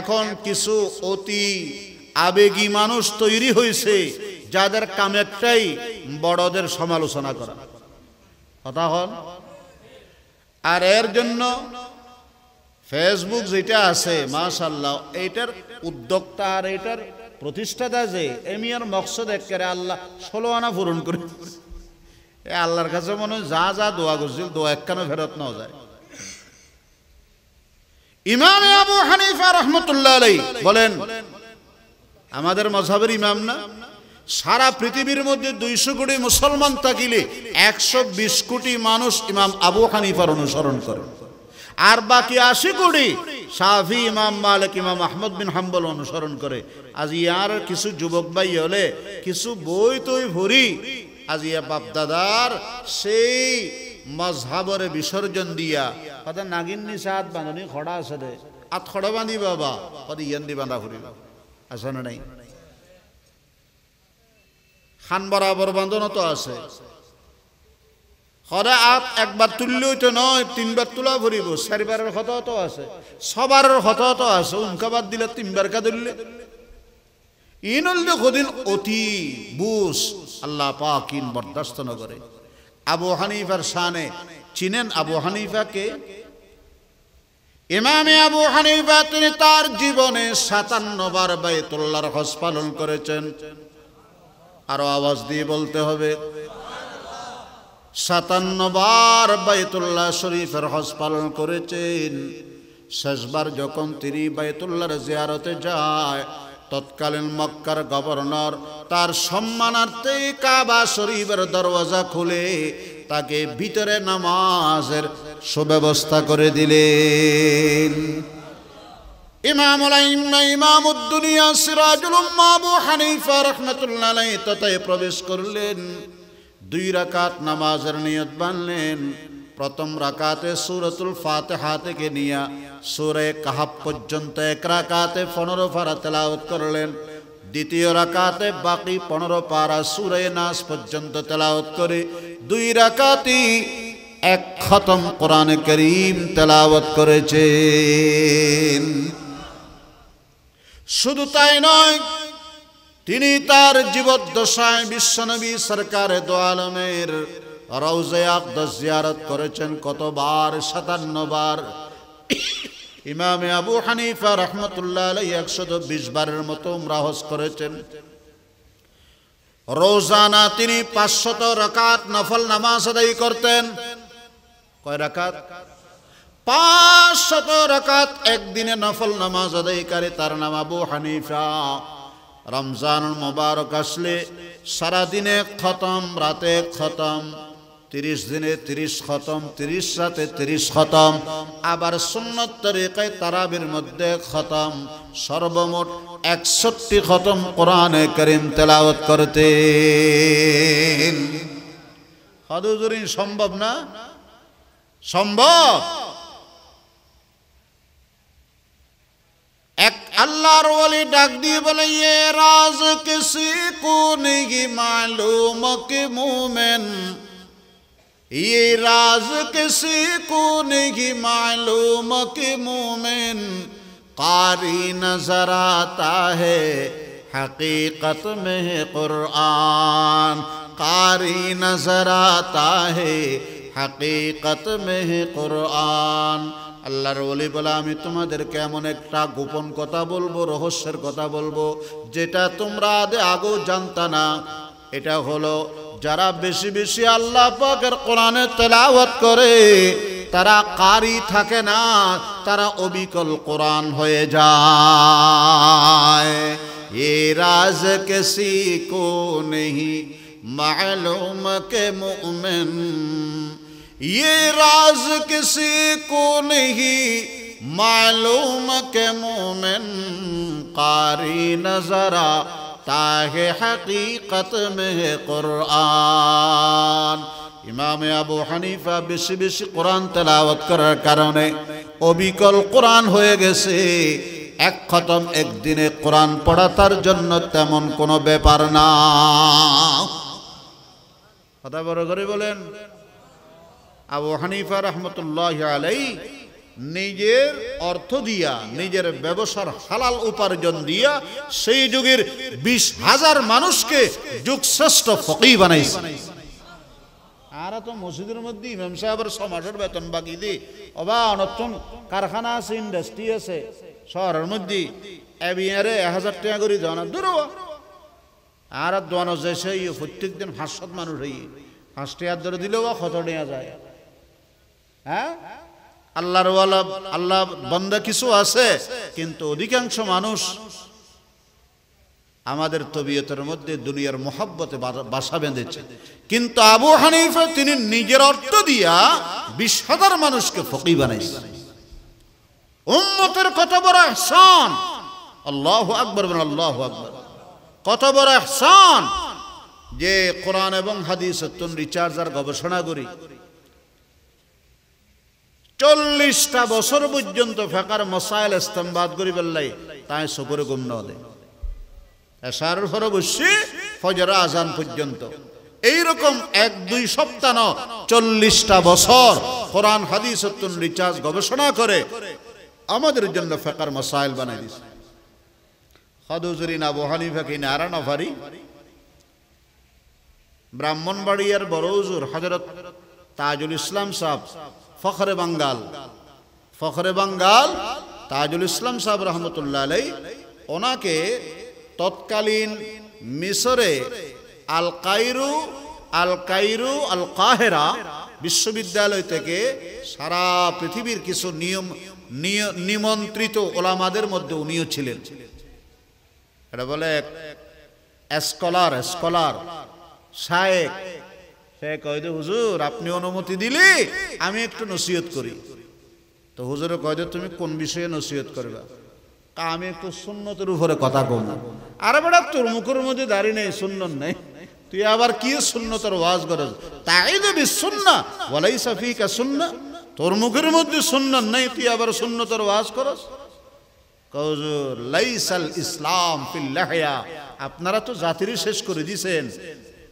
এখন কিছু অতি আবেগী মানুষ তৈরি হয়েছে যাদের কামেরটাই বড়দের সমালোচনা করা কথা হল আর এর জন্য ফেসবুক যেটা আছে মাশাল্লাহ এইটার উদ্যোক্তা আর এটার প্রতিষ্ঠাতা যে এমিয়ার মকসদ করে আল্লাহ ষোলো আনা পূরণ করে আল্লাহর কাছে মনে হয় যা যা দোয়া করছিল দোয়া একখানো ফেরত নেওয়া যায় ইমাম আবু হানিফা রহমতুল্লাহ আলাই বলেন আমাদের মজাবের ইমাম না সারা পৃথিবীর মধ্যে দুইশো কোটি মুসলমান থাকিলে একশো বিশ কোটি মানুষ ইমাম আবু হানিফার অনুসরণ করে আর বাকি আশি কোটি সাফি ইমাম মালিক ইমাম আহমদ বিন হাম্বল অনুসরণ করে আজ ইয়ার কিছু যুবক ভাই হলে কিছু বই তৈ ভরি আজ ইয়া বাপদাদার সেই মজহাবরে বিসর্জন দিয়া কথা নাগিন্নি সাত বাঁধনি খড়া আছে দে আত খড়া বাঁধি বাবা ইয়ান দি বাঁধা ঘুরি আছে না নাই খান বরাবর বাঁধন তো আছে সদায় আত একবার তুললেও তো নয় তিনবার তোলা ভরিব চারিবারের ক্ষত তো আছে সবার ক্ষত তো আছে বাদ দিলে তিনবার কা ধরলে ইনল্লে কদিন অতি বুস আল্লাহ পাকিন বরদাস্ত নগরে করে আবু হানিফার সানে চিনেন আবু হানিফাকে ইমামে আবু হানিফা তিনি তার জীবনে সাতান্ন বার বাইতুল্লাহর হজ পালন করেছেন আরো আওয়াজ দিয়ে বলতে হবে সাতান্ন বার বাইতুল্লাহ শরীফের হজ পালন করেছেন শেষবার যখন তিনি বাইতুল্লাহর জিয়ারতে যায় তৎকালীন মক্কার গভর্নর তার সম্মানার্থে কাবা শরীফের দরওয়াজা খুলে তাকে ভিতরে নামাজের সুব্যবস্থা করে দিলেন ইমাম ইমাম উদ্দুনিয়া সিরাজুল আবু হানিফা রহমতুল্লাহ তথায় প্রবেশ করলেন দুই রাকাত নামাজের নিয়ত বানলেন প্রথম রাকাতে সুরতুল ফাতে হাতে কে নিয়া সুরে কাহাব পর্যন্ত এক রাকাতে পনেরো ফারা তেলাওত করলেন দ্বিতীয় রাকাতে বাকি পনেরো পারা সুরে নাস পর্যন্ত তেলাওত করে দুই রাকাতি এক খতম কোরআন করিম তেলাওত করেছেন শুধু তাই নয় তিনি তার জীবদ্দশায় বিশ্বনবী সরকারের দোয়ালমের আলমের রৌজে আকদস জিয়ারত করেছেন কতবার সাতান্ন বার ইমামে আবু হানিফা রহমতুল্লাহ আলাই একশত বিশ বারের মতো রাহস করেছেন রোজানা তিনি পাঁচশত রকাত নফল নামাজ আদায় করতেন কয় রাকাত পাঁচশত রকাত একদিনে নফল নামাজ আদায়কারী তার নাম আবু হানিফা রমজান মোবারক আসলে সারাদিনে খতম রাতে খতম তিরিশ দিনে তিরিশ খতম তিরিশ রাতে তিরিশ খতম আবার সুন্নত তরিকায় তারাবির মধ্যে খতম সর্বমোট একষট্টি খতম কোরআনে করিম তেলাওত করতে হদুজুরি সম্ভব না সম্ভব এক আল্লাহর ওলি ডাক দিয়ে বলে ইয়ে রাজ কিসি কো মালুম কি মুমেন্ট ये राज किसी को नहीं मालूम कि मोमिन कारी नजर आता है हकीकत में कुरान कारी नजर आता है হাকিকত মেহে কোরআন আল্লাহর ওলি বলে আমি তোমাদের কেমন একটা গোপন কথা বলবো রহস্যের কথা বলবো যেটা তোমরা আগে আগেও জানতা না এটা হলো যারা বেশি বেশি আল্লাহ পাকের কোরআনে তেলাওয়াত করে তারা কারি থাকে না তারা অবিকল কোরআন হয়ে যায় এ রাজ কে কো নেহি মালুম কে মুমিন এ রাজ কে को नहीं মালুম কে মুমিন কারি নজরা তাহে হাকিকত মেহে কোরআন ইমামে আবু হানিফা বেশি বেশি কোরআন তেলাওয়াত করার কারণে অবিকল কোরআন হয়ে গেছে এক খতম একদিনে কোরআন পড়া তার জন্য তেমন কোনো ব্যাপার না কথা বড় করে বলেন আবু হানিফা রহমতুল্লাহ আলাই নিজের অর্থ দিয়া নিজের ব্যবসার হালাল উপার্জন দিয়া সেই যুগের বিশ হাজার মানুষকে যুগশ্রেষ্ঠ ফকি বানাইছে আর তো মসজিদের মধ্যে ইমাম সাহেবের ছ মাসের বেতন বাকি দি অবা অনর্থন কারখানা আছে ইন্ডাস্ট্রি আছে শহরের মধ্যে এবিয়ারে এক হাজার টাকা করে দেওয়ানো দূর আর দোয়ানো ই প্রত্যেক দিন পাঁচশো মানুষ হই পাঁচ টাকা ধরে দিলেও কত টাকা যায় হ্যাঁ আল্লাহর ওয়ালা আল্লাহ বন্দা কিছু আছে কিন্তু অধিকাংশ মানুষ আমাদের তবিয়তের মধ্যে দুনিয়ার মোহাব্বতে বাসা বেঁধেছে কিন্তু আবু হানিফা তিনি নিজের অর্থ দিয়া বিশ হাজার মানুষকে ফকি বানাইছে উম্মতের কত বড় এহসান আল্লাহ আকবর আল্লাহ আকবর কত বড় এহসান যে কোরআন এবং হাদিস রিচার্জ রিচার্জার গবেষণা করি চল্লিশটা বছর পর্যন্ত ফেকার মশাইল ইস্তেমবাদ করি পেল্লাই তাই সকরে গুম ন দে এসার বসছি ফজরা আজান পর্যন্ত এইরকম এক দুই সপ্তাহ চল্লিশটা বছর কোরআন হাদিস রিচার্জ গবেষণা করে আমাদের জন্য ফেকার মশাইল বানাই দিছে হদুজুরি না বহানি ফেকি ব্রাহ্মণবাড়িয়ার বড় হজরত তাজুল ইসলাম সাহ ফখরে বাঙ্গাল ফখরে বাঙ্গাল তাজুল ইসলাম সাহেব রহমতুল্লাহ আলাই ওনাকে তৎকালীন মিশরে আল কাইরু আল কাইরু আল কাহেরা বিশ্ববিদ্যালয় থেকে সারা পৃথিবীর কিছু নিয়ম নিমন্ত্রিত ওলামাদের মধ্যে উনিও ছিলেন এটা বলে স্কলার স্কলার শায়েক সে দে হুজুর আপনি অনুমতি দিলি আমি একটু নসিহত করি তো হুজুরে দে তুমি কোন বিষয়ে নসিহত করবা তা আমি একটু সুন্নতের উপরে কথা কম আরে বেড়া তোর মুখের মধ্যে দাঁড়িয়ে নেই সুন্নত নেই তুই আবার কি সুন্নতের ওয়াজ করস তাই দেবি সুন্না বলাই কে সুন্না তোর মুখের মধ্যে সুন্নত নেই তুই আবার সুন্নতের ওয়াজ করস লাইসাল ইসলাম আপনারা তো জাতিরই শেষ করে দিছেন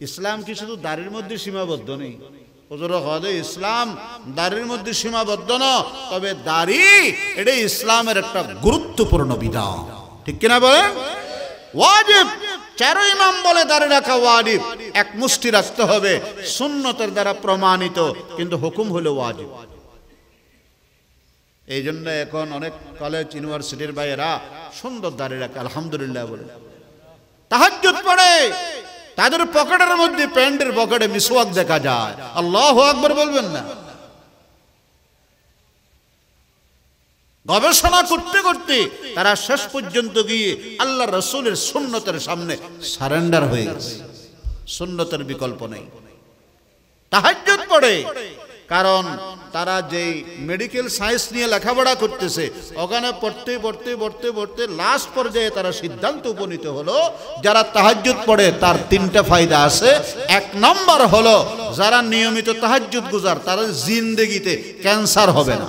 ইসলাম কি শুধু দাড়ির মধ্যে সীমাবদ্ধ নেই ইসলাম দাঁড়ির মধ্যে সীমাবদ্ধ ন তবে দাড়ি এটা ইসলামের একটা গুরুত্বপূর্ণ বিধান ঠিক কিনা বলে ওয়াজিব চারো ইমাম বলে দাঁড়িয়ে রাখা ওয়াজিব এক মুষ্টি রাখতে হবে সুন্নতের দ্বারা প্রমাণিত কিন্তু হুকুম হলো ওয়াজিব এই জন্য এখন অনেক কলেজ ইউনিভার্সিটির বাইরা সুন্দর দাঁড়িয়ে রাখে আলহামদুলিল্লাহ বলে তাহাজ্জুদ পড়ে তাদের পকেটের মধ্যে প্যান্টের পকেটে মিসওয়াক দেখা যায় আল্লাহ আকবর বলবেন না গবেষণা করতে করতে তারা শেষ পর্যন্ত গিয়ে আল্লাহ রসুলের সুন্নতের সামনে সারেন্ডার হয়ে গেছে সুন্নতের বিকল্প নেই তাহাজ পড়ে কারণ তারা যেই মেডিকেল সায়েন্স নিয়ে লেখাপড়া করতেছে ওখানে পড়তে পড়তে পড়তে পড়তে লাস্ট পর্যায়ে তারা সিদ্ধান্ত উপনীত হলো যারা তাহাজ্জুদ পড়ে তার তিনটা ফায়দা আছে এক নম্বর হলো যারা নিয়মিত তাহাজ্জুদ গুজার তারা জিন্দেগিতে ক্যান্সার হবে না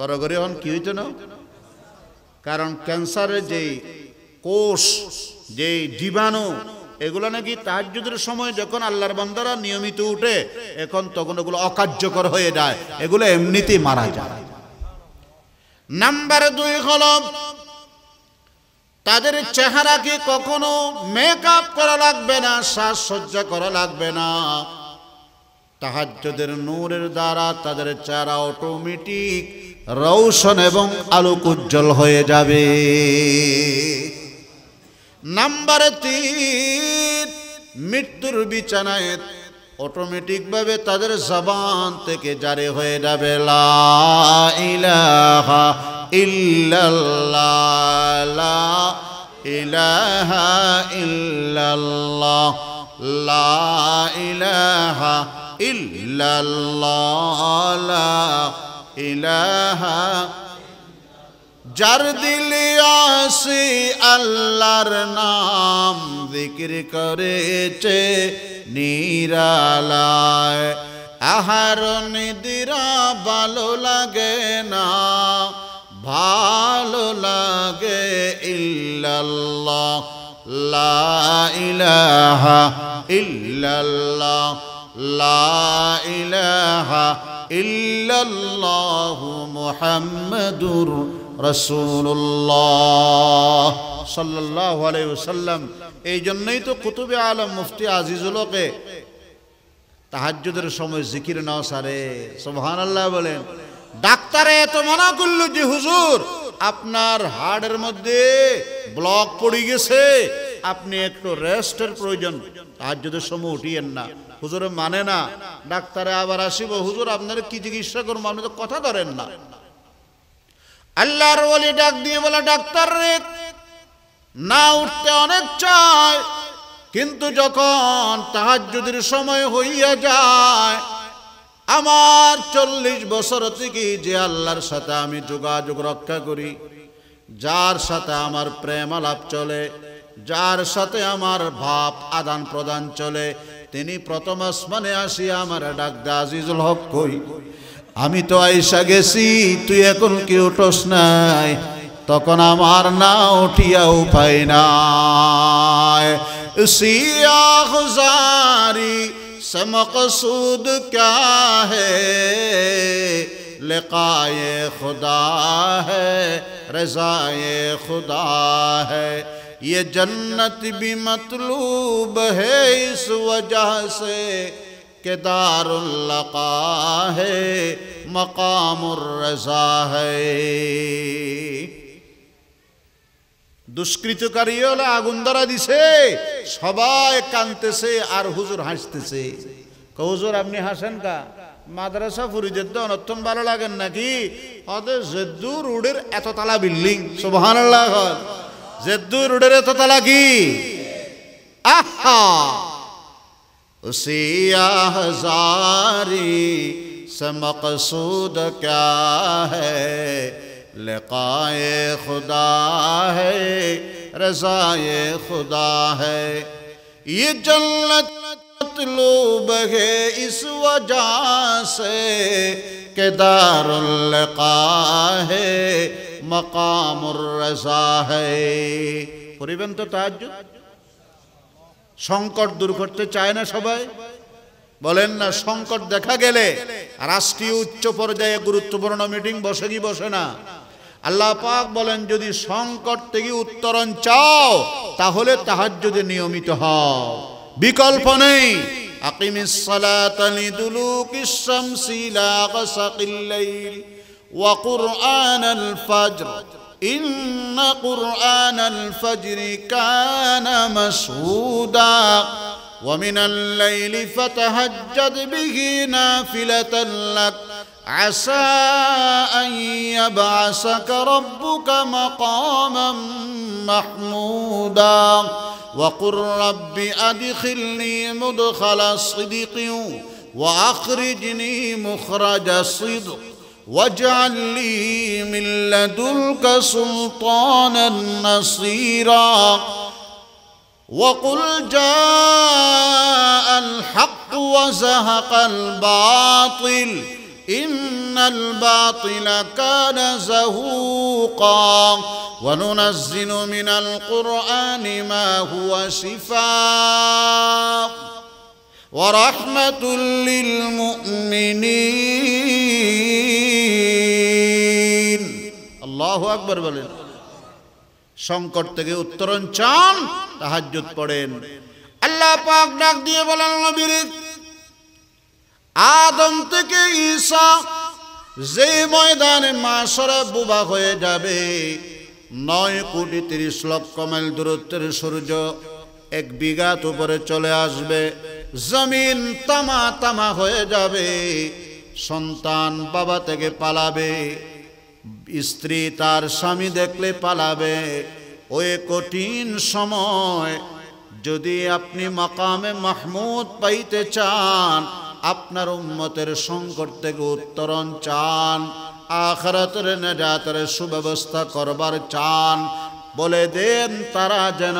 বড় করে এখন কি হইত না কারণ ক্যান্সারের যেই কোষ যেই জীবাণু এগুলো নাকি তাহাজুদের সময় যখন আল্লাহর বন্দারা নিয়মিত উঠে এখন তখন এগুলো অকার্যকর হয়ে যায় এগুলো এমনিতেই মারা যায় নাম্বার দুই হল তাদের চেহারাকে কখনো মেকআপ করা লাগবে না সাজসজ্জা করা লাগবে না তাহাজ্যদের নূরের দ্বারা তাদের চেহারা অটোমেটিক রৌশন এবং আলোক উজ্জ্বল হয়ে যাবে নাম্বারে তিন মৃত্যুর বিছানায় অটোমেটিকভাবে তাদের জবান থেকে জারে হয়ে যাবে ইলাহা ইলাহা লা ইলাহা ইলাহা যার দিলে আসি আল্লাহর নাম বিক্রি করেছে নিরালায় আহার নিদিরা ভালো লাগে না ভালো লাগে ইল্লাল্লাহ লা ইলাহা ইল্লাল্লাহ লা ইলাহা ইল্লাল্লাহু মুহাম্মাদুর রসুল্লাহ এই জন্যই তো কুতুবে আলম মুফতি আজিজুলকে তাহাজুদের সময় জিকির নাও সারে সোহান আল্লাহ বলেন ডাক্তারে এত মানা করলো যে হুজুর আপনার হাড়ের মধ্যে ব্লক পড়ে গেছে আপনি একটু রেস্টের প্রয়োজন তাহাজুদের সময় উঠিয়েন না হুজুরে মানে না ডাক্তারে আবার আসিব হুজুর আপনার কি চিকিৎসা করবো আপনি তো কথা ধরেন না আল্লাহর বলি ডাক দিয়ে বলে ডাক্তার রে না উঠতে অনেক চায় কিন্তু যখন তাহার যদি সময় হইয়া যায় আমার চল্লিশ বছর থেকে যে আল্লাহর সাথে আমি যোগাযোগ রক্ষা করি যার সাথে আমার প্রেম আলাপ চলে যার সাথে আমার ভাব আদান প্রদান চলে তিনি প্রথম আসমানে আসিয়া আমার ডাক দা আজিজুল হক কই ہمیں تو ایسا گیسی تے کل کی اٹھوس نا تو کون مارنا اٹھیاؤ پہنا سیاح گزاری سود کیا ہے لقائے خدا ہے رضائے خدا ہے یہ جنت بھی مطلوب ہے اس وجہ سے کہ دار اللقا ہے مقام الرضا দুষ্কৃতকারী আগুন ধরা দিছে সবাই কানতেছে আর হুজুর হাসতেছে হুজুর আপনি হাসেন কা মাদ্রাসা ফুরিদের তো অনর্থন ভালো লাগেন নাকি হতে জেদ্দু রোডের এত তালা বিল্ডিং সোভান জেদ্দু রোডের এত তালা কি আহা سے مقصود کیا ہے لقائے خدا ہے رضائے خدا ہے یہ جنت مطلوب ہے اس وجہ سے کہ دار اللقاء ہے مقام الرضا ہے فوری بند সংকট দূর করতে চায় না সবাই বলেন না সংকট দেখা গেলে রাষ্ট্রীয় উচ্চ পর্যায়ে গুরুত্বপূর্ণ মিটিং বসে কি বসে না আল্লাহ পাক বলেন যদি সংকট থেকে উত্তরণ চাও তাহলে তাহার যদি নিয়মিত হও বিকল্প নেই আকিমিস إن قرآن الفجر كان مشهودا ومن الليل فتهجد به نافلة لك عسى أن يبعثك ربك مقاما محمودا وقل رب أدخلني مدخل صدق وأخرجني مخرج صدق واجعل لي من لدنك سلطانا نصيرا وقل جاء الحق وزهق الباطل ان الباطل كان زهوقا وننزل من القران ما هو شفاء ورحمة للمؤمنين الله أكبر বলেন সংকট থেকে উত্তরণ চান তাহাজ্জুদ পড়েন আল্লাহ পাক ডাক দিয়ে বলেন নবীর আদম থেকে ঈসা যে ময়দানে মাসরে বুবা হয়ে যাবে নয় কোটি তিরিশ লক্ষ মাইল দূরত্বের সূর্য এক বিঘাত উপরে চলে আসবে জমিন তামা তামা হয়ে যাবে সন্তান বাবা থেকে পালাবে স্ত্রী তার স্বামী দেখলে পালাবে ওই কঠিন সময় যদি আপনি মাকামে মাহমুদ পাইতে চান আপনার উন্মতের সংকট থেকে উত্তরণ চান আখরাতের নেজাতের সুব্যবস্থা করবার চান বলে দেন তারা যেন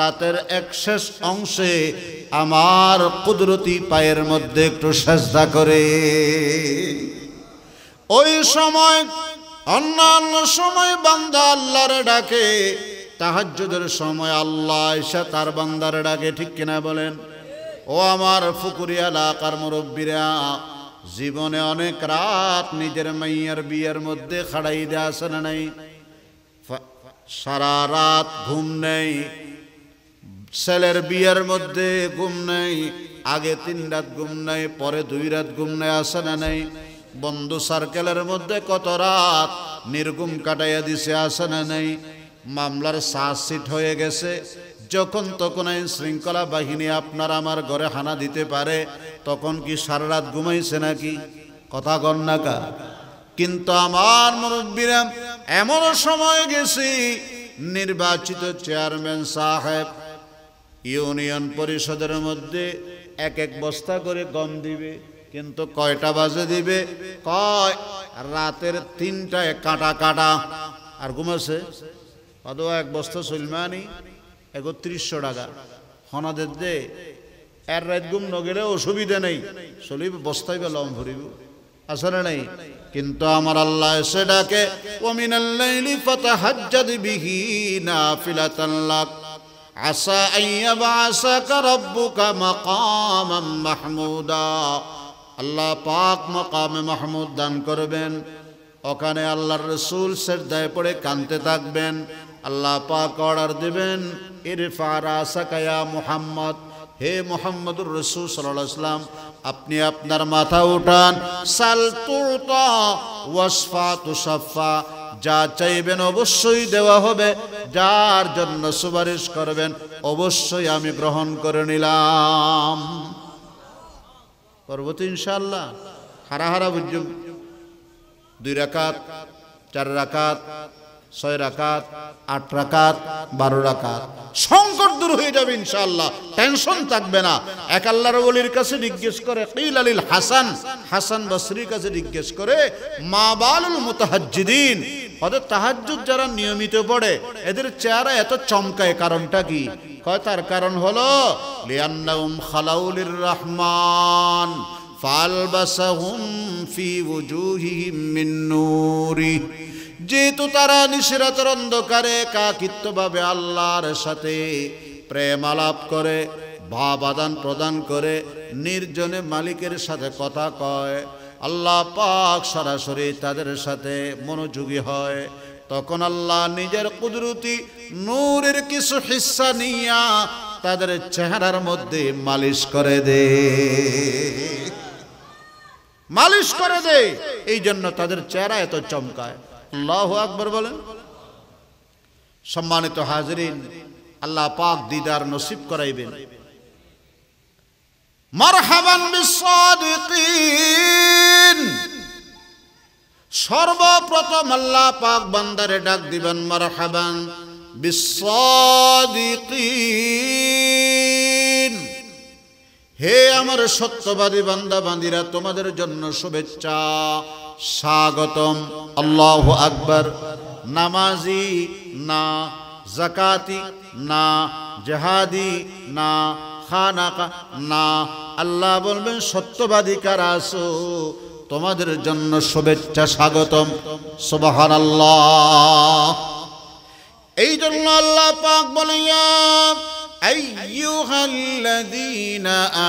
রাতের এক শেষ অংশে আমার কুদরতি পায়ের মধ্যে একটু সাজদা করে ওই সময় অন্যান্য সময় বান্দা আল্লাহরে ডাকে তাহাজ্জুদের সময় আল্লাহ এসা তার বান্দারে ডাকে ঠিক কিনা বলেন ও আমার ফুকুরিয়া কার মুরব্বীরা জীবনে অনেক রাত নিজের মাইয়ার বিয়ের মধ্যে খাড়াই দেয়া আসে না নাই সারা রাত ঘুম নেই ছেলের বিয়ের মধ্যে ঘুম নেই আগে তিন রাত ঘুম নেই পরে দুই রাত ঘুম নেই আসে না নেই বন্ধু সার্কেলের মধ্যে কত রাত নির্গুম কাটাইয়া দিছে আসে না নেই মামলার চার্জশিট হয়ে গেছে যখন তখন এই শৃঙ্খলা বাহিনী আপনার আমার ঘরে হানা দিতে পারে তখন কি সারা রাত ঘুমাইছে নাকি কথা গণ্যাকা কিন্তু আমার মুরব্বীরা এমন সময় গেছি নির্বাচিত চেয়ারম্যান সাহেব ইউনিয়ন পরিষদের মধ্যে এক এক বস্তা করে গম দিবে কিন্তু কয়টা বাজে দিবে কয় রাতের তিনটায় কাটা কাটা আর ঘুমাছে অথবা এক বস্তা সলমানি একত্রিশশো টাকা হনাদের দে এর রাত গুম নগেলে অসুবিধা নেই চলিব বস্তাই লম ভরিব আসলে নেই কিন্তু আমার আল্লাহ এসে ডাকে ওমিনাল্লাইলি ফাতাহাজ্জাদ বিহি নাফিলাতাল্লাহ عسى أن يبعثك ربك مقاما محمودا আল্লাহ পাক মকামে মাহমুদ দান করবেন ওখানে আল্লাহর রসুল শ্রদ্ধায় পড়ে কানতে থাকবেন আল্লাহ পাক অর্ডার দিবেন ইরফা রাসাকায়া মুহাম্মদ হে মোহাম্মদুর রসুল সাল্লাম আপনি আপনার মাথা উঠান সাল তুরতা ওয়াসফা তুসাফা যা চাইবেন অবশ্যই দেওয়া হবে যার জন্য সুপারিশ করবেন অবশ্যই আমি গ্রহণ করে নিলাম পরবর্তী ইনশাল্লাহ হারা বুঝ দুই রাকাত চার রাকাত ছয় রাকাত আট রাকাত বারো রাকাত সংকট দূর হয়ে যাবে ইনশাল্লাহ টেনশন থাকবে না এক আল্লাহ রবলির কাছে জিজ্ঞেস করে কিল আলিল হাসান হাসান বসরির কাছে জিজ্ঞেস করে মা বালুল মোতাহাজ্জিদিন অর্থাৎ তাহাজুদ যারা নিয়মিত পড়ে এদের চেহারা এত চমকায় কারণটা কি কয় তার কারণ হলো লিয়ান্নাউম খালাউলির রহমান ফালবাসাহুম ফি উজুহিহিম মিন্নুরি যেহেতু তারা নিশিরাতের অন্ধকারে কাকিত্বভাবে আল্লাহর সাথে প্রেম আলাপ করে ভাব আদান প্রদান করে নির্জনে মালিকের সাথে কথা কয় আল্লাহ পাক সরাসরি তাদের সাথে মনোযোগী হয় তখন আল্লাহ নিজের কুদরতি নূরের কিছু হিসা নিয়া তাদের চেহারার মধ্যে মালিশ করে দে মালিশ করে দে এই জন্য তাদের চেহারা এত চমকায় আল্লাহ আকবর বলেন সম্মানিত হাজরিন আল্লাহ পাক দিদার নসিব করাইবেন মারহাবান বিসাদিকিন সর্বপ্রথম আল্লাহ পাক বান্দারে ডাক দিবেন মারহাবান বিসাদিকিন হে আমার সত্যবাদী বান্দা বান্দিরা তোমাদের জন্য শুভেচ্ছা স্বাগতম আল্লাহ আকবর নামাজি না জাকাতি না জেহাদি না খানাকা না আল্লাহ বলবেন সত্যবাদী কারা আসো তোমাদের জন্য শুভেচ্ছা স্বাগতম সুবাহান আল্লাহ এই জন্য আল্লাহ পাক বলিয়া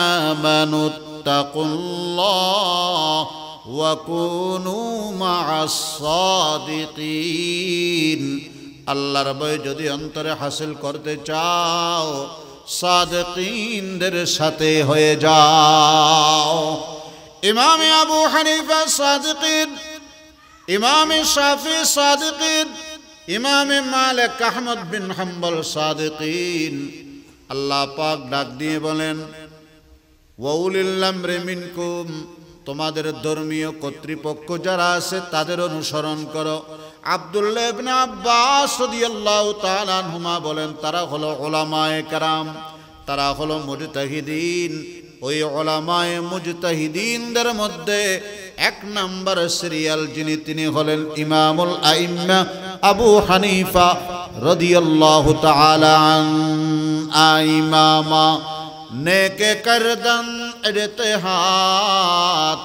আমানু ওয়া কুনু আল্লাহর বই যদি অন্তরে হাসিল করতে চাও সাদকিনদের সাথে হয়ে যাও ইমাম আবু হানিফা সাদকিন ইমাম শাফি সাদকিন ইমাম মালিক আহমদ বিন হাম্বল সাদকিন আল্লাহ পাক ডাক দিয়ে বলেন ওয়াউলিল্লাম রে তোমাদের ধর্মীয় কর্তৃপক্ষ যারা আছে তাদের অনুসরণ করো আবদুল্লাহ ইবনে আব্বাস রাদিয়াল্লাহু তাআলা বলেন তারা হলো উলামায়ে কারাম তারা হলো মুজতাহিদিন ওই ওলামায় মুজতাহিদিনদের মধ্যে এক নম্বর সিরিয়াল যিনি তিনি হলেন ইমামুল আইম্মা আবু হানিফা রদিয়াল্লাহু তাআলা আন আইমামা নেকে করদন ইজতিহাদ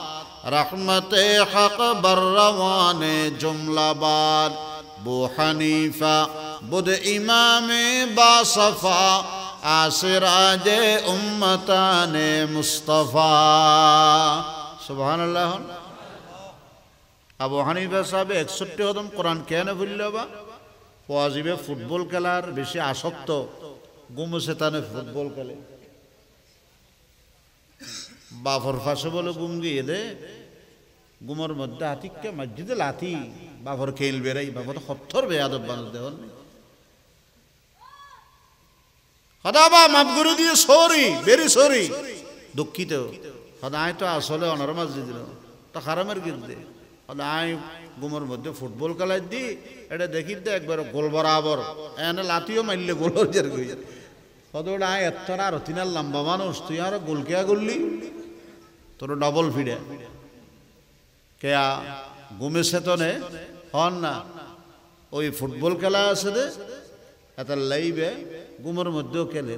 রহমতে হক বর্রওয়ানে জুমলাবাদ বু হানিফা বুধ ইমামে বাসফা আসরাজে উম্মতানে মুস্তফা সুবহান আল্লাহ আবু হানিফা সাহেব একষট্টি হতম কোরআন কেন ভুলল বা ওয়াজিবে ফুটবল খেলার বেশি আসক্ত গুমসে তানে ফুটবল খেলে বাফর ফাঁসে বলে গুম দিয়ে দে গুমর মধ্যে আতিককে মসজিদে লাথি বাফর খেল বেড়াই বাফর হত্তর বেয়াদব মানুষ দেওয়ার হদাবা মাফ করে দিয়ে সরি বেরি সরি দুঃখিত হদায় তো আসলে অনার মসজিদ তো হারামের গিলদে হদায় গুমর মধ্যে ফুটবল খেলায় দি এটা দেখি দে একবার গোল বরাবর এনে লাতিও মারলে গোল জার গই কদড়া এত্তরা আর লম্বা মানুষ তুই আরো গোলকেয়া করলি তোর ডবল ফিডে কেয়া গুমে সেতনে হন না ওই ফুটবল খেলা আছে রে এত লাইবে গুমের মধ্যেও খেলে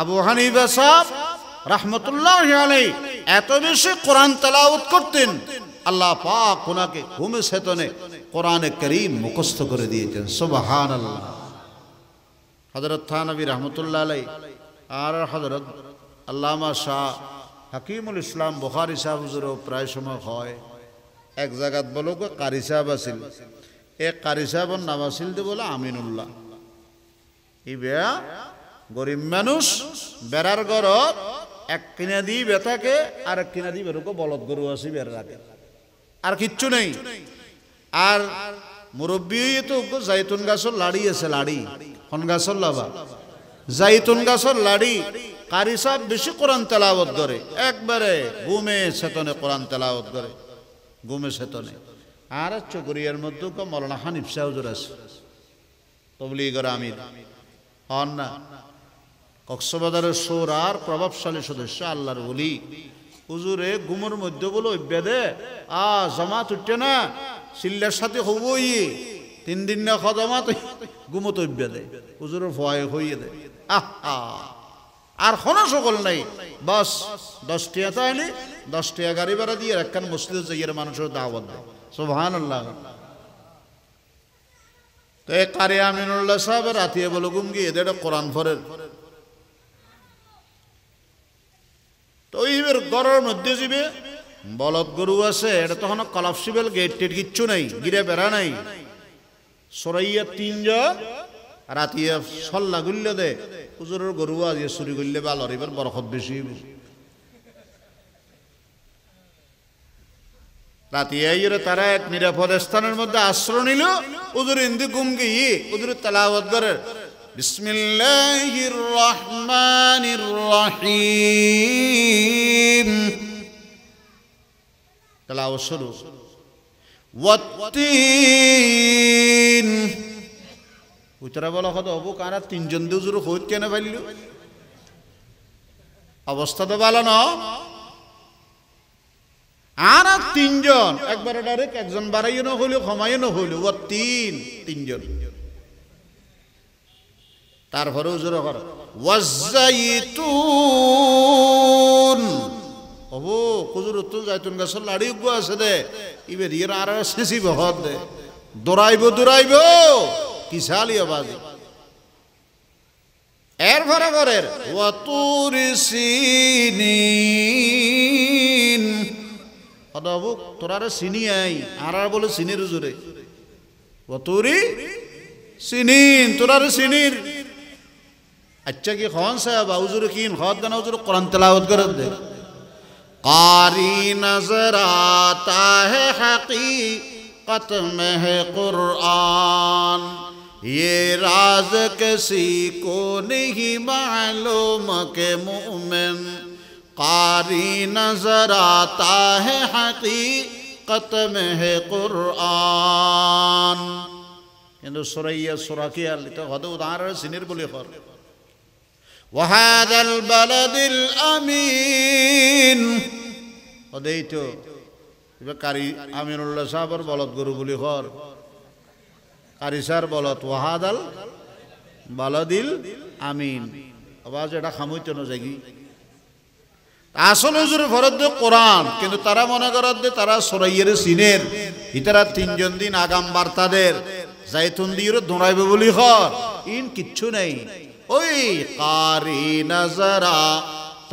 আবু হানিফা সাহ রাহমতুল্লাহ আলাই এত বেশি কোরআন তালা করতেন আল্লাহ পাক ওনাকে ঘুমে সেতনে কোরআনে করিম মুখস্থ করে দিয়েছেন আল্লাহ হজরত থানবী রহমতুল্লাহ আলাই আর হজরত আল্লামা শাহ হাকিমুল ইসলাম বখারি সাহ হুজুরও প্রায় সময় হয় এক জায়গাত বলো কারি সাহেব আছিল এ কারি সাহেবের নাম আছিল দে বলে আমিনুল্লাহ ই বেয়া গরিব মানুষ বেড়ার গর এক কিনা দি বেতাকে আর এক কিনা দিই বেরোকে বলদ গরু আসি বেড়ার আগে আর কিচ্ছু নেই আর মুরব্বী তো জাইতুন গাছর লাড়ি আছে লাড়ি হন গাছর লাভা জাইতুন গাছর লাড়ি কারি সাহ বেশি কোরআন তেলাবত ধরে একবারে গুমে সেতনে কোরআন তেলাবত ধরে গুমে সেতনে আর চকরিয়ার মধ্যে মৌলানা হানিফ সাহুজুর আছে গর আমির হন না কক্সবাজারের সোর আর প্রভাবশালী সদস্য আল্লাহর বলি হুজুরে গুমের মধ্যে বলো অভ্যাদে আ জমা তুটে না সিল্লার সাথে হবই তিন দিন না খদমা তুই গুমতব্যা দেয় হুজুরের ভয় হইয়ে দেয় আর হন সকল নাই বাস দশটিয়া তাইলে দশটিয়া গাড়ি বেড়া দিয়ে একখান মসজিদে জাইয়ের মানুষের দাওয়াত দেয় সোভান তো এ কারে আমিনুল্লাহ সাহেব রাতিয়ে বলো গুম গিয়ে এদের কোরআন ফরের তো এইবার গড়ের মধ্যে যাবে বলদ গরু আছে এটা তখন কলাপসিবল গেট টেট কিচ্ছু নাই গিরে বেড়া নাই সরাইয়া তিনজা রাতিয়া সল্লা গুলিল দে হুজুরের গরু আজিয়ে চুরি করলে বা লরিবার বরকত বেশি রাতিয়াইরে তারা এক নিরাপদ স্থানের মধ্যে আশ্রয় নিল ওদের ইন্দি গুম গিয়ে ওদের তেলাওয়াত করে বিসমিল্লাহির রহমানির রহিম তেলাও শুরু ওয়াত্তিন উতরা হতো অবু কারা তিনজন হইত কেন অবস্থা তো ভালো ন আর তিনজন একবারে ডাইরেক্ট একজন বাড়াইও না হইলো কমাইও না হইলো ও তিন তিনজন তারপরে উজুর কর ওয়াজ্জাইতুন অবো কুজুর উত্তুল যাইতুন গাছ লাড়ি উগ্গ আছে দে ইবে ইয়ের আর শেষি বহত দে দৌড়াইব দৌড়াইব কিসালি বাজি এর ভরে ভরের ওয়াতুর সিনিন অদাবু তোরারে সিনি আই আর আর বলে সিনির জুরে ওয়াতুরি সিনিন তোরারে সিনির আচ্ছা কি খন সাহেব আউজুরে কিন হদ গানা উজুরে কোরআন তেলাওয়াত করে দে قاری نظر آتا ہے حقیقت میں ہے قرآن یہ راز کسی کو نہیں معلوم کے مؤمن قاری نظر آتا ہے حقیقت میں ہے قرآن سر غدو علی سنیر بلی وهذا البلد الأمين অদেইতো এবার কারি আমিনুল্লাহ সাহাবর বলত গরু বলি হর কারিসার বলত ওয়াহাদাল বালাদিল আমিন আবার এটা খামুইত নাকি আসল হুজুর ফরত কোরআন কিন্তু তারা মনে করার যে তারা সরাইয়ের সিনের ইতারা তিনজন দিন আগাম বার্তাদের জাইতুন দিয়ে দোঁড়াইবে বলি হর ইন কিচ্ছু নেই ওই কারি নজরা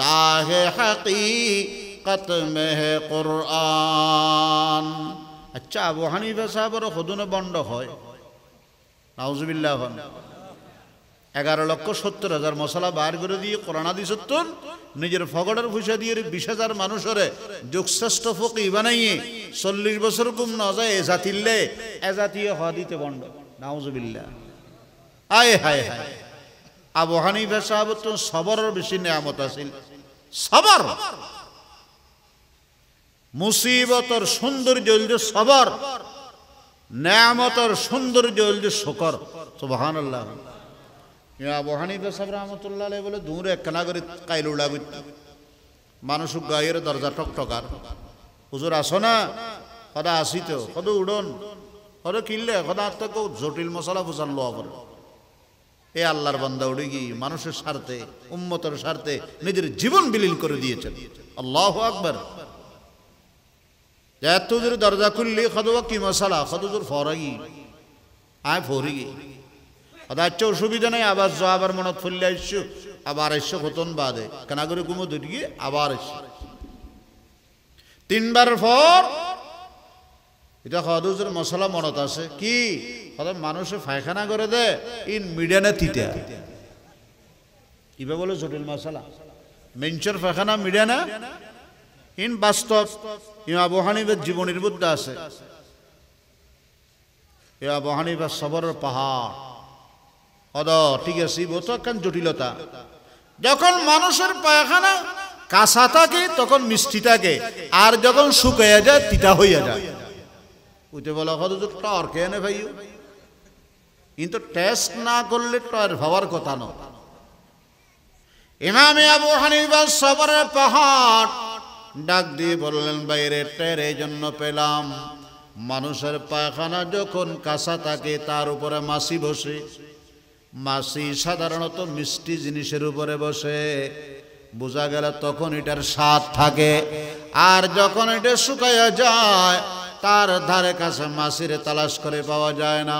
তাহে হকীকত মেহ কোরআন আচ্ছা আবু হানিফা সাহেবের হদুন বন্ড হয় নাউজবিল্লাহ এগারো লক্ষ সত্তর হাজার মশলা বার করে দিয়ে করোনাদি সত্তর নিজের ফগড়ের ভুষা দিয়ে বিশ হাজার মানুষরে যুগশ্রেষ্ঠ ফকি বানাইয়ে চল্লিশ বছর কুম ন যায় এ জাতিল্লে এ জাতীয় হওয়া দিতে বন্ড নাউজবিল্লা আয় হায় হায় আবু হানিফা সাহাবত সবরের বেশি নিয়ামত আছিল সবর মুসিবতর সৌন্দর্য হইল সবর নিয়ামতর সৌন্দর্য হইল শকর সুবহান আল্লাহ আবু হানিফা সাহেব রহমতুল্লাহ বলে দূরে এক নাগরিক কাইল উড়া উড়াবি মানুষ গায়ের দরজা টকটকার হুজুর আসো না সদা আসিত সদ উড়ন সদ কিনলে সদা জটিল মশলা বুঝান লওয়া করে এ আল্লাহর বান্দা উড়ে গিয়ে মানুষের স্বার্থে উন্মতর স্বার্থে নিজের জীবন বিলীন করে দিয়েছেন আল্লাহ আকবর এতদূর দরজা খুললি খদবা কি মশালা খদজোর ফরাগি আয় গিয়ে আচ্ছা অসুবিধা নাই আবার যা আবার মনত ফুললে আসছো আবার এসছো হতন বাদে কানাগরি কুমো গিয়ে আবার আসছো তিনবার ফর এটা খদজোর মশলা মনত আছে কি অথবা মানুষে ফায়খানা করে দে ইন মিডিয়ানে থিতে ইভাবে বলে জটিল মশালা মেঞ্চর ফায়খানা মিডিয়ানা ইন বাস্তব ইন আবু হানিফের জীবনের বুদ্ধ আছে এ আবু হানিফা সবর পাহাড় অদ ঠিক আছে বোধ একখান জটিলতা যখন মানুষের পায়খানা কাঁচা থাকে তখন মিষ্টি থাকে আর যখন শুকাইয়া যায় তিতা হইয়া যায় উঠে বলা কত টর কে এনে ভাইও কিন্তু টেস্ট না করলে টয়ের ভাবার কথা নয় ইমামে আবু হানিফা সবরে পাহাড় ডাক দিয়ে বললেন বাইরে টের এই জন্য পেলাম মানুষের পায়খানা যখন কাঁচা থাকে তার উপরে মাসি বসে মাসি সাধারণত মিষ্টি জিনিসের উপরে বসে বোঝা গেল তখন এটার স্বাদ থাকে আর যখন এটা শুকাইয়া যায় তার ধারে কাছে মাসিরে তালাশ করে পাওয়া যায় না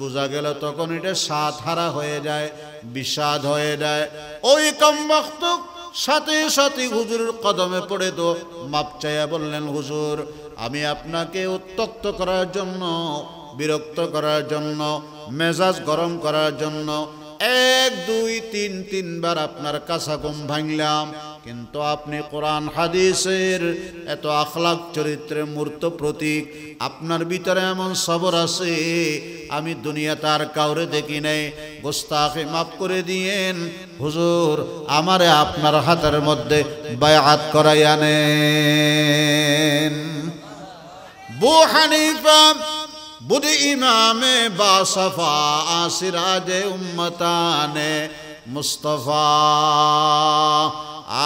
বোঝা গেল তখন এটা সাত হারা হয়ে যায় বিষাদ হয়ে যায় ওই কমবক্তুক সাথে সাথে হুজুর কদমে পড়ে তো মাপ চাইয়া বললেন হুজুর আমি আপনাকে উত্তক্ত করার জন্য বিরক্ত করার জন্য মেজাজ গরম করার জন্য এক দুই তিন তিনবার আপনার কাঁচা গম ভাঙলাম কিন্তু আপনি কোরআন হাদিসের এত আখলাক চরিত্রের মূর্ত প্রতীক আপনার ভিতরে এমন সবর আছে আমি দুনিয়াতে আর কাউরে দেখি নাই গোস্তাকে মাফ করে দিয়েন হুজুর আমারে আপনার হাতের মধ্যে বায়াত করাই আনে বুধ ইমামে বাসফা আসিরাজে উম্মতানে মুস্তফা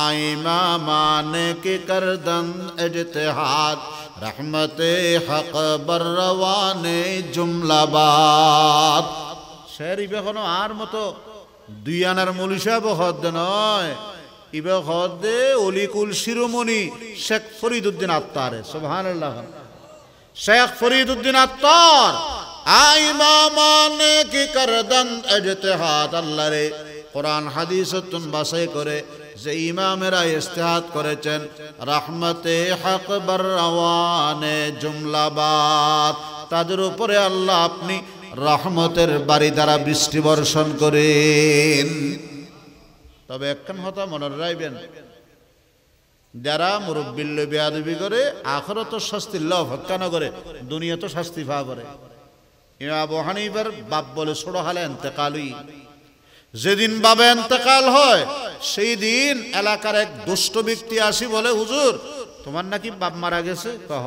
আইমা মান के करदन इजतहाद रहमत हक बर्रवाने জুমলাবাদ শের ইবে আর মতো দুই আনার মলিশা বহদ নয় ইবে হদে অলিকুল শিরোমণি শেখ ফরিদুদ্দিন আত্মারে সোহান শেখ ফরিদুদ্দিন আত্মার আইমা মানে কি করদন ইজতহাদ আল্লাহ রে কোরআন হাদিস বাসাই করে যে ইমামেরা ইস্তেহাত করেছেন রাহমতে হকবর রওয়ানে জুমলাবাদ তাদের উপরে আল্লাহ আপনি রহমতের বাড়ি দ্বারা বৃষ্টি বর্ষণ করেন তবে একখান কথা মনে রাখবেন যারা মুরব্বিল্ল বেয়াদবি করে তো শাস্তি লভ হত্যা করে দুনিয়া তো শাস্তি ফা করে আবু হানিফার বাপ বলে ছোট হালে এতেকালই যেদিন বাবা এতেকাল হয় সেই দিন এলাকার এক দুষ্ট ব্যক্তি আসি বলে হুজুর তোমার নাকি বাপ মারা গেছে কহ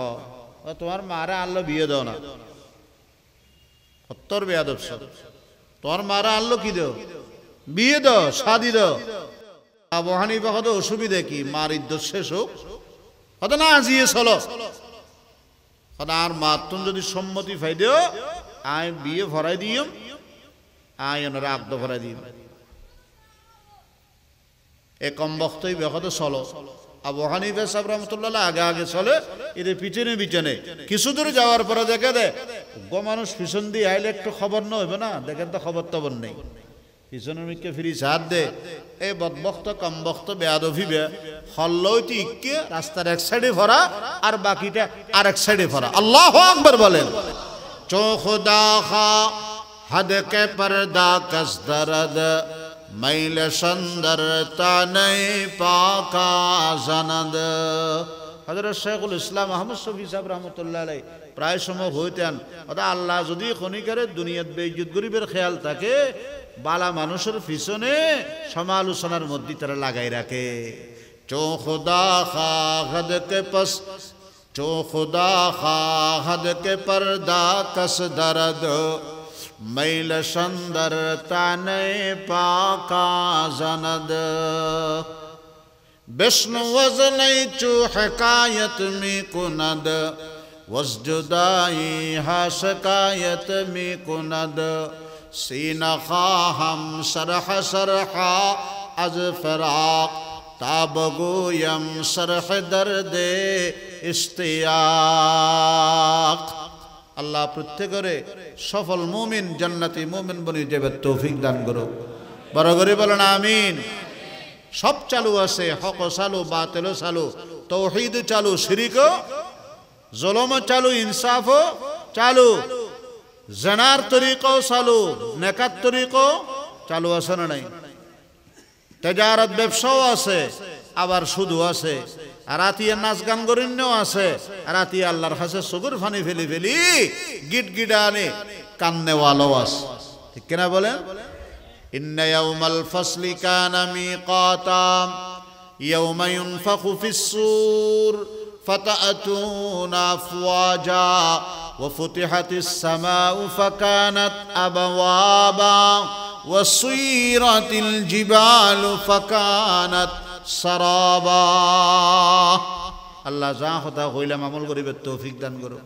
তোমার মারা আনলো বিয়ে দাও না হত্তর বেয়াদব তোমার মারা আনলো কি দেও বিয়ে দাও শাদি দাও আবু অসুবিধে কত কি মার ইদ্য শেষ হোক কত না আজিয়ে চলো কত আর মার তুমি যদি সম্মতি ফাই দেও আয় বিয়ে ভরাই দিও আয় ওনারা আব্দ ভরাই দিও এ কম বক্তই বেহত চলো আবু হানিফে সাহেব রহমতুল্লাহ আগে আগে চলে এদের পিছনে পিছনে কিছু দূর যাওয়ার পরে দেখে দে উগ্র মানুষ পিছন দিয়ে আইলে একটু খবর না হইবে না দেখেন তো খবর টবর নেই পিছনের মিকে ফিরি সাত দে এই বদবক্ত কম বক্ত বেয়াদফিবে হল্লইটি ইকে রাস্তার এক সাইডে ভরা আর বাকিটা আর এক সাইডে ভরা আল্লাহ আকবর বলেন চোখ দাখা হদ কে পর্দা কস দরদ মাইল সন্দর তানই পাকা হজরত শেখুল ইসলাম আহমদ শফি সাহেব রহমতুল্লাহ আলাই প্রায় সময় হইতেন অর্থাৎ আল্লাহ যদি করে দুনিয়াত বেইজুত গরিবের খেয়াল থাকে বালা মানুষের পিছনে সমালোচনার মধ্যে তারা লাগাই রাখে চো খা হদ কে পস চো খা হদ কে পর্দা কস দরদ میل سندر تن پاکا زند بشن وزنی چو حکایت می کند وزجائی حسکایت می کند سین خواہم سرح سرحا از فراق تاب گویم سرح درد استیاق আল্লাহ প্রত্যেকরে সফল মুমিন জান্নাতি মুমিন বনি যাবে তৌফিক দান করো বড় করে না আমিন সব চালু আছে হক চালু বা তেল চালু তৌহিদ চালু সিরিক জলম চালু ইনসাফ চালু জেনার তরিকও চালু নেকার তরিকও চালু আছে না নাই তেজারত ব্যবসাও আছে আবার সুদও আছে রাতিয়া নাচ গান গরিণ্য আছে রাতিয়া আল্লাহর কাছে সুগুর ফানি ফেলি ফেলি গিট গিডানে কান্নেওয়ালাও আছে ঠিক কিনা বলেন ইন্না ইয়াউমাল ফাসলি কানা মিকাতা ইয়াউমা ইউনফাখু ফিস সূর فتأتون أفواجا وفتحت السماء فكانت أبوابا وصيرت الجبال فكانت সারাবা আল্লাহ যা হতা হইলাম আমল গরিবের তৌফিক দান করো